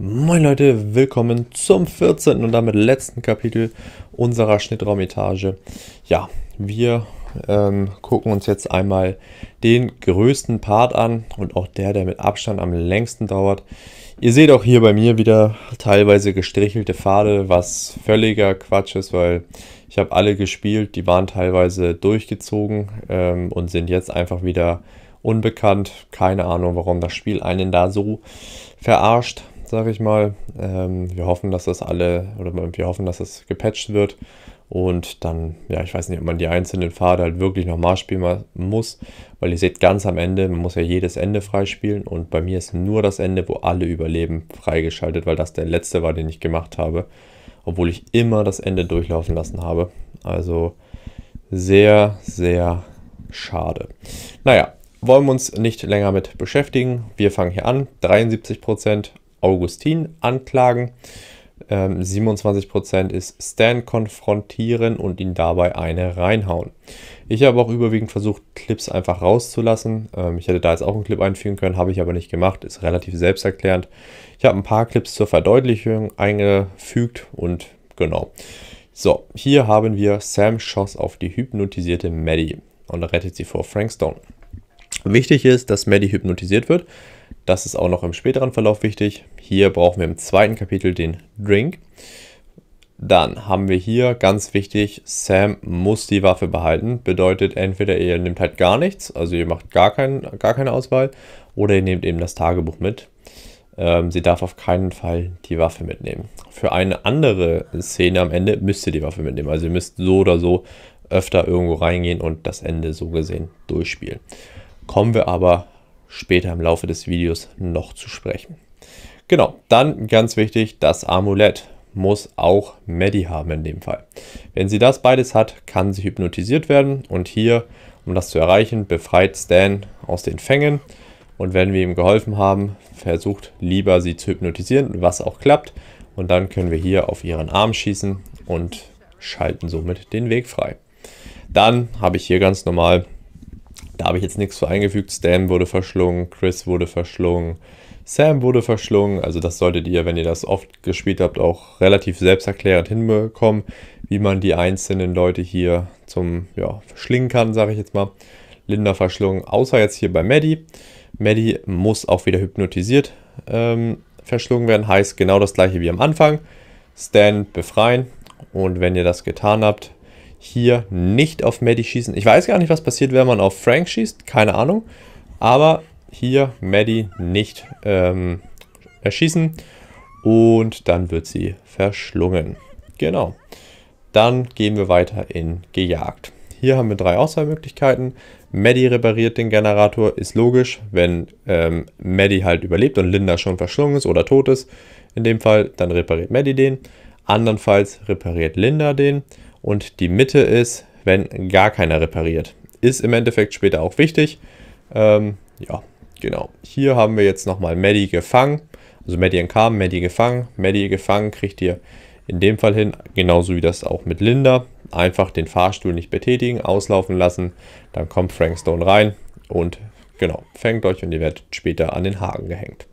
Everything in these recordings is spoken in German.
Moin Leute, willkommen zum 14. und damit letzten Kapitel unserer Schnittraumetage. Ja, wir ähm, gucken uns jetzt einmal den größten Part an und auch der, der mit Abstand am längsten dauert. Ihr seht auch hier bei mir wieder teilweise gestrichelte Pfade, was völliger Quatsch ist, weil ich habe alle gespielt, die waren teilweise durchgezogen ähm, und sind jetzt einfach wieder unbekannt. Keine Ahnung, warum das Spiel einen da so verarscht sage ich mal. Ähm, wir hoffen, dass das alle oder wir hoffen, dass das gepatcht wird. Und dann, ja, ich weiß nicht, ob man die einzelnen Pfade halt wirklich nochmal spielen muss, weil ihr seht ganz am Ende, man muss ja jedes Ende freispielen und bei mir ist nur das Ende, wo alle überleben, freigeschaltet, weil das der letzte war, den ich gemacht habe, obwohl ich immer das Ende durchlaufen lassen habe. Also sehr, sehr schade. Naja, wollen wir uns nicht länger mit beschäftigen. Wir fangen hier an, 73%, Augustin anklagen. 27% ähm, ist Stan konfrontieren und ihn dabei eine reinhauen. Ich habe auch überwiegend versucht, Clips einfach rauszulassen. Ähm, ich hätte da jetzt auch einen Clip einfügen können, habe ich aber nicht gemacht, ist relativ selbsterklärend. Ich habe ein paar Clips zur Verdeutlichung eingefügt und genau. So, hier haben wir Sam schoss auf die hypnotisierte Maddie und rettet sie vor Frank Stone. Wichtig ist, dass Maddie hypnotisiert wird das ist auch noch im späteren Verlauf wichtig. Hier brauchen wir im zweiten Kapitel den Drink. Dann haben wir hier ganz wichtig, Sam muss die Waffe behalten. Bedeutet entweder ihr nehmt halt gar nichts, also ihr macht gar, kein, gar keine Auswahl, oder ihr nehmt eben das Tagebuch mit. Ähm, sie darf auf keinen Fall die Waffe mitnehmen. Für eine andere Szene am Ende müsst ihr die Waffe mitnehmen. Also ihr müsst so oder so öfter irgendwo reingehen und das Ende so gesehen durchspielen. Kommen wir aber später im Laufe des Videos noch zu sprechen. Genau, dann ganz wichtig, das Amulett muss auch Medi haben in dem Fall. Wenn sie das beides hat, kann sie hypnotisiert werden und hier, um das zu erreichen, befreit Stan aus den Fängen und wenn wir ihm geholfen haben, versucht lieber sie zu hypnotisieren, was auch klappt und dann können wir hier auf ihren Arm schießen und schalten somit den Weg frei. Dann habe ich hier ganz normal da habe ich jetzt nichts für eingefügt. Stan wurde verschlungen, Chris wurde verschlungen, Sam wurde verschlungen. Also das solltet ihr, wenn ihr das oft gespielt habt, auch relativ selbsterklärend hinbekommen, wie man die einzelnen Leute hier zum ja, Verschlingen kann, sage ich jetzt mal. Linda verschlungen, außer jetzt hier bei Maddie. Maddie muss auch wieder hypnotisiert ähm, verschlungen werden. Heißt genau das gleiche wie am Anfang. Stan befreien. Und wenn ihr das getan habt, hier nicht auf Maddie schießen. Ich weiß gar nicht, was passiert, wenn man auf Frank schießt. Keine Ahnung. Aber hier Maddie nicht ähm, erschießen. Und dann wird sie verschlungen. Genau. Dann gehen wir weiter in Gejagt. Hier haben wir drei Auswahlmöglichkeiten. Maddie repariert den Generator, ist logisch, wenn ähm, Maddie halt überlebt und Linda schon verschlungen ist oder tot ist. In dem Fall, dann repariert Maddie den. Andernfalls repariert Linda den und die Mitte ist, wenn gar keiner repariert. Ist im Endeffekt später auch wichtig. Ähm, ja, genau. Hier haben wir jetzt nochmal Maddie gefangen. Also Maddie entkam, Maddie gefangen. Maddie gefangen kriegt ihr in dem Fall hin, genauso wie das auch mit Linda. Einfach den Fahrstuhl nicht betätigen, auslaufen lassen. Dann kommt Frank Stone rein und genau, fängt euch und ihr werdet später an den Haken gehängt.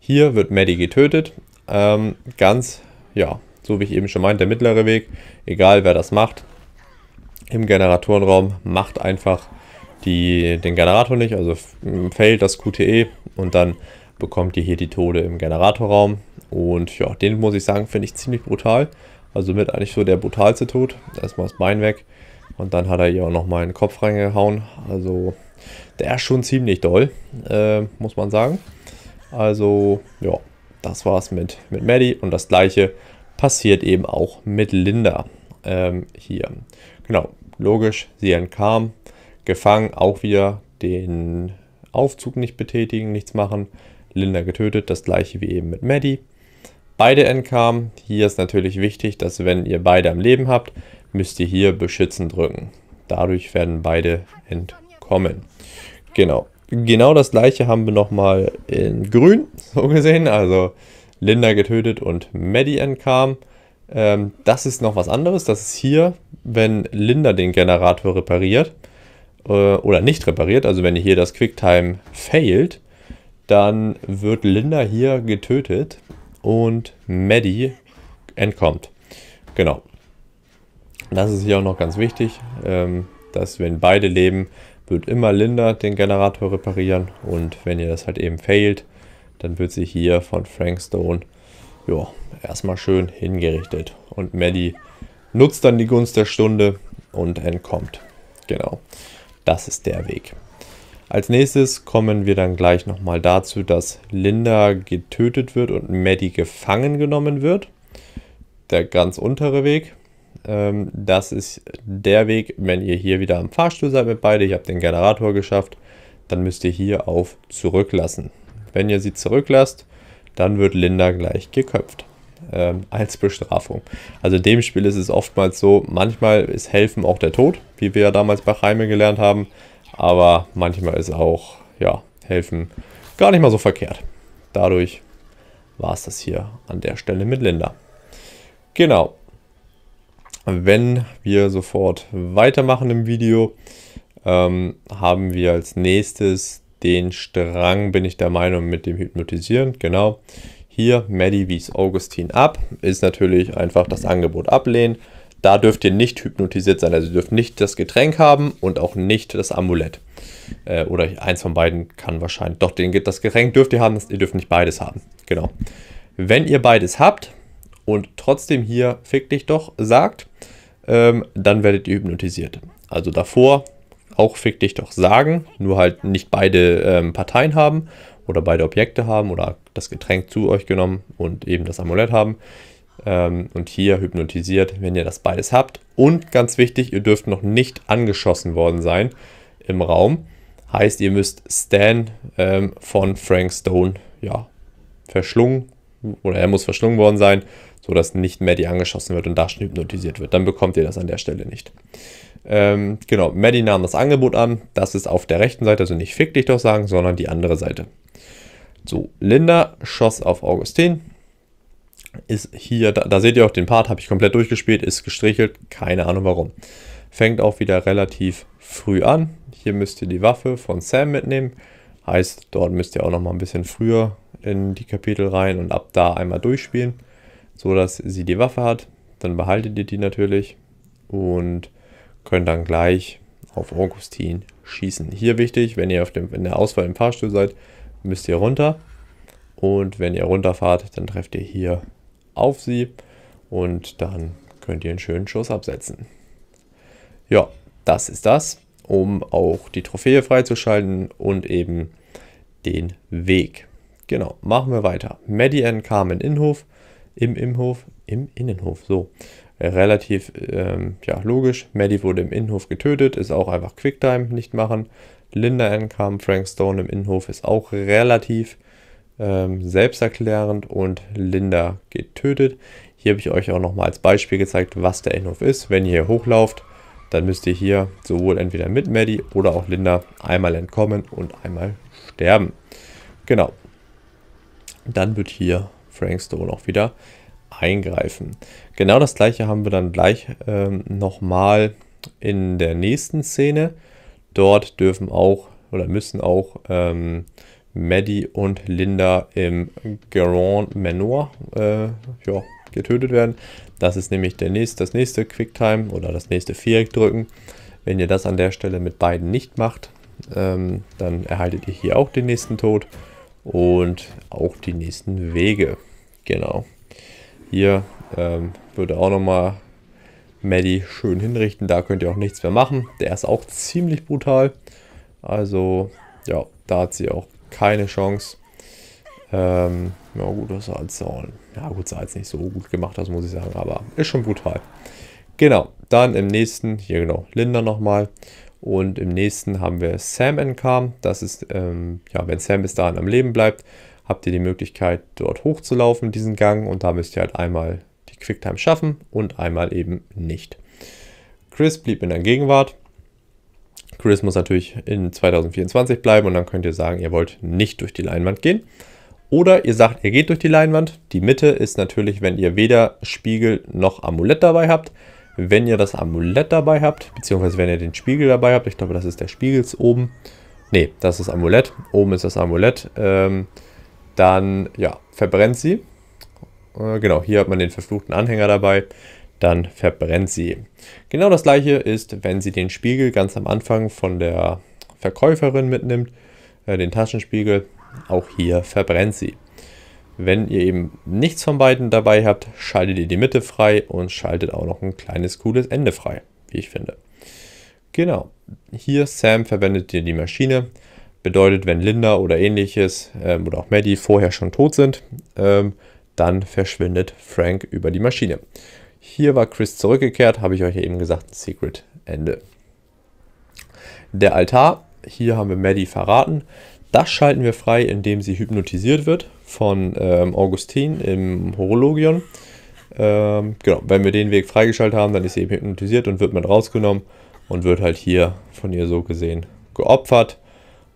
Hier wird Maddie getötet. Ähm, ganz, ja, so wie ich eben schon meinte, der mittlere Weg, egal wer das macht, im Generatorenraum macht einfach die, den Generator nicht, also fällt das QTE und dann bekommt ihr hier die Tode im Generatorraum. Und ja, den muss ich sagen, finde ich ziemlich brutal. Also mit eigentlich so der brutalste Tod. Erstmal das Bein weg und dann hat er ihr auch nochmal einen Kopf reingehauen. Also der ist schon ziemlich doll, äh, muss man sagen. Also ja, das war's mit, mit Maddie und das gleiche passiert eben auch mit Linda ähm, hier. Genau, logisch, sie entkam, gefangen, auch wieder den Aufzug nicht betätigen, nichts machen. Linda getötet, das gleiche wie eben mit Maddie. Beide entkamen. Hier ist natürlich wichtig, dass wenn ihr beide am Leben habt, müsst ihr hier beschützen drücken. Dadurch werden beide entkommen. Genau. Genau das gleiche haben wir nochmal in grün, so gesehen. Also Linda getötet und Maddie entkam. Ähm, das ist noch was anderes. Das ist hier, wenn Linda den Generator repariert äh, oder nicht repariert, also wenn hier das Quicktime failt, dann wird Linda hier getötet und Maddie entkommt. Genau. Das ist hier auch noch ganz wichtig, ähm, dass wenn beide leben, wird immer Linda den Generator reparieren und wenn ihr das halt eben failt, dann wird sie hier von Frank Stone ja, erstmal schön hingerichtet. Und Maddie nutzt dann die Gunst der Stunde und entkommt. Genau, das ist der Weg. Als nächstes kommen wir dann gleich nochmal dazu, dass Linda getötet wird und Maddie gefangen genommen wird. Der ganz untere Weg. Ähm, das ist der Weg, wenn ihr hier wieder am Fahrstuhl seid mit beide. Ich habe den Generator geschafft. Dann müsst ihr hier auf zurücklassen. Wenn ihr sie zurücklasst, dann wird Linda gleich geköpft. Ähm, als Bestrafung. Also in dem Spiel ist es oftmals so, manchmal ist Helfen auch der Tod, wie wir ja damals bei Reime gelernt haben, aber manchmal ist auch, ja, Helfen gar nicht mal so verkehrt. Dadurch war es das hier an der Stelle mit Linda. Genau. Wenn wir sofort weitermachen im Video, ähm, haben wir als nächstes den Strang, bin ich der Meinung, mit dem Hypnotisieren. Genau. Hier Maddie wies Augustin ab. Ist natürlich einfach das Angebot ablehnen. Da dürft ihr nicht hypnotisiert sein. Also ihr dürft nicht das Getränk haben und auch nicht das Amulett. Äh, oder eins von beiden kann wahrscheinlich. Doch, den, das Getränk dürft ihr haben, ihr dürft nicht beides haben. Genau. Wenn ihr beides habt und trotzdem hier fick dich doch sagt, ähm, dann werdet ihr hypnotisiert. Also davor auch wirklich doch sagen, nur halt nicht beide ähm, Parteien haben oder beide Objekte haben oder das Getränk zu euch genommen und eben das Amulett haben. Ähm, und hier hypnotisiert, wenn ihr das beides habt. Und ganz wichtig, ihr dürft noch nicht angeschossen worden sein im Raum. Heißt, ihr müsst Stan ähm, von Frank Stone ja, verschlungen oder er muss verschlungen worden sein, sodass nicht mehr die angeschossen wird und da schon hypnotisiert wird. Dann bekommt ihr das an der Stelle nicht. Ähm, genau, Maddie nahm das Angebot an. Das ist auf der rechten Seite, also nicht fick dich doch sagen, sondern die andere Seite. So, Linda schoss auf Augustin. Ist hier, da, da seht ihr auch den Part, habe ich komplett durchgespielt, ist gestrichelt, keine Ahnung warum. Fängt auch wieder relativ früh an. Hier müsst ihr die Waffe von Sam mitnehmen. Heißt, dort müsst ihr auch noch mal ein bisschen früher in die Kapitel rein und ab da einmal durchspielen, so dass sie die Waffe hat. Dann behaltet ihr die natürlich und können dann gleich auf Augustin schießen. Hier wichtig, wenn ihr auf dem, in der Auswahl im Fahrstuhl seid, müsst ihr runter. Und wenn ihr runterfahrt, dann trefft ihr hier auf sie und dann könnt ihr einen schönen Schuss absetzen. Ja, das ist das, um auch die Trophäe freizuschalten und eben den Weg. Genau, machen wir weiter. Maddie Ann kam in Inhof im Imhof im Innenhof. So, äh, relativ ähm, ja, logisch. Maddie wurde im Innenhof getötet, ist auch einfach Quicktime nicht machen. Linda entkam, Frank Stone im Innenhof ist auch relativ ähm, selbsterklärend und Linda getötet. Hier habe ich euch auch nochmal als Beispiel gezeigt, was der Innenhof ist. Wenn ihr hier hochlauft, dann müsst ihr hier sowohl entweder mit Maddie oder auch Linda einmal entkommen und einmal sterben. Genau. Dann wird hier Frank Stone auch wieder eingreifen. Genau das gleiche haben wir dann gleich ähm, nochmal in der nächsten Szene. Dort dürfen auch oder müssen auch ähm, Maddie und Linda im Grand Manoir äh, ja, getötet werden. Das ist nämlich der nächste, das nächste Quicktime oder das nächste Viereck drücken. Wenn ihr das an der Stelle mit beiden nicht macht, ähm, dann erhaltet ihr hier auch den nächsten Tod und auch die nächsten Wege. Genau. Hier ähm, würde auch nochmal Maddie schön hinrichten. Da könnt ihr auch nichts mehr machen. Der ist auch ziemlich brutal. Also, ja, da hat sie auch keine Chance. Ähm, ja gut, das hat es ja gut, sah jetzt nicht so gut gemacht, das muss ich sagen, aber ist schon brutal. Genau, dann im nächsten, hier genau, Linda nochmal. Und im nächsten haben wir Sam NK. Das ist, ähm, ja, wenn Sam bis dahin am Leben bleibt, habt ihr die Möglichkeit, dort hochzulaufen, diesen Gang. Und da müsst ihr halt einmal die Quicktime schaffen und einmal eben nicht. Chris blieb in der Gegenwart. Chris muss natürlich in 2024 bleiben und dann könnt ihr sagen, ihr wollt nicht durch die Leinwand gehen. Oder ihr sagt, ihr geht durch die Leinwand. Die Mitte ist natürlich, wenn ihr weder Spiegel noch Amulett dabei habt. Wenn ihr das Amulett dabei habt, beziehungsweise wenn ihr den Spiegel dabei habt, ich glaube, das ist der Spiegel oben. Ne, das ist das Amulett. Oben ist das Amulett. Ähm, dann ja, verbrennt sie. Äh, genau, hier hat man den verfluchten Anhänger dabei. Dann verbrennt sie. Genau das gleiche ist, wenn sie den Spiegel ganz am Anfang von der Verkäuferin mitnimmt, äh, den Taschenspiegel. Auch hier verbrennt sie. Wenn ihr eben nichts von beiden dabei habt, schaltet ihr die Mitte frei und schaltet auch noch ein kleines cooles Ende frei, wie ich finde. Genau, hier Sam verwendet ihr die Maschine. Bedeutet, wenn Linda oder ähnliches ähm, oder auch Maddie vorher schon tot sind, ähm, dann verschwindet Frank über die Maschine. Hier war Chris zurückgekehrt, habe ich euch eben gesagt, Secret Ende. Der Altar, hier haben wir Maddie verraten. Das schalten wir frei, indem sie hypnotisiert wird von ähm, Augustin im Horologion. Ähm, genau, wenn wir den Weg freigeschaltet haben, dann ist sie eben hypnotisiert und wird mit rausgenommen und wird halt hier von ihr so gesehen geopfert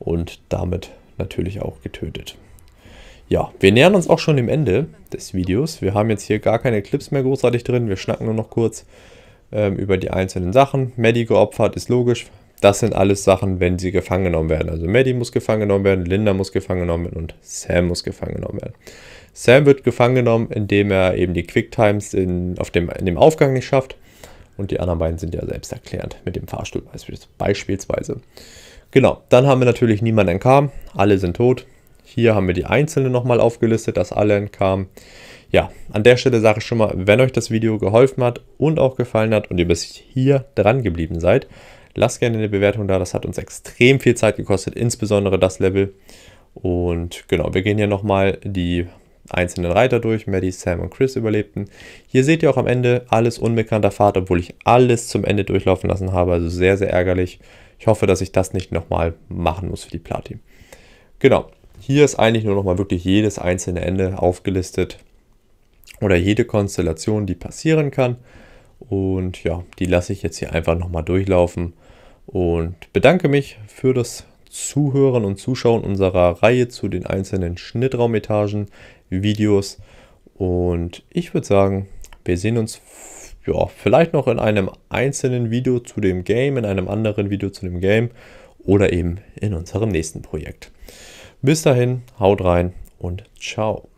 und damit natürlich auch getötet. Ja, wir nähern uns auch schon dem Ende des Videos. Wir haben jetzt hier gar keine Clips mehr großartig drin. Wir schnacken nur noch kurz ähm, über die einzelnen Sachen. Maddie geopfert, ist logisch. Das sind alles Sachen, wenn sie gefangen genommen werden. Also Maddie muss gefangen genommen werden, Linda muss gefangen genommen werden und Sam muss gefangen genommen werden. Sam wird gefangen genommen, indem er eben die Quicktimes in, auf dem, in dem Aufgang nicht schafft. Und die anderen beiden sind ja selbst selbsterklärend mit dem Fahrstuhl beispielsweise. Genau, dann haben wir natürlich niemanden entkam, alle sind tot. Hier haben wir die einzelnen nochmal aufgelistet, dass alle entkamen. Ja, an der Stelle sage ich schon mal, wenn euch das Video geholfen hat und auch gefallen hat und ihr bis hier dran geblieben seid, lasst gerne eine Bewertung da. Das hat uns extrem viel Zeit gekostet, insbesondere das Level. Und genau, wir gehen hier nochmal die einzelnen Reiter durch. Maddie, Sam und Chris überlebten. Hier seht ihr auch am Ende alles unbekannter Fahrt, obwohl ich alles zum Ende durchlaufen lassen habe. Also sehr, sehr ärgerlich. Ich hoffe, dass ich das nicht nochmal machen muss für die Platin. Genau, hier ist eigentlich nur nochmal wirklich jedes einzelne Ende aufgelistet oder jede Konstellation, die passieren kann. Und ja, die lasse ich jetzt hier einfach nochmal durchlaufen und bedanke mich für das Zuhören und Zuschauen unserer Reihe zu den einzelnen Schnittraumetagen, Videos. Und ich würde sagen, wir sehen uns ja, vielleicht noch in einem einzelnen Video zu dem Game, in einem anderen Video zu dem Game oder eben in unserem nächsten Projekt. Bis dahin, haut rein und ciao.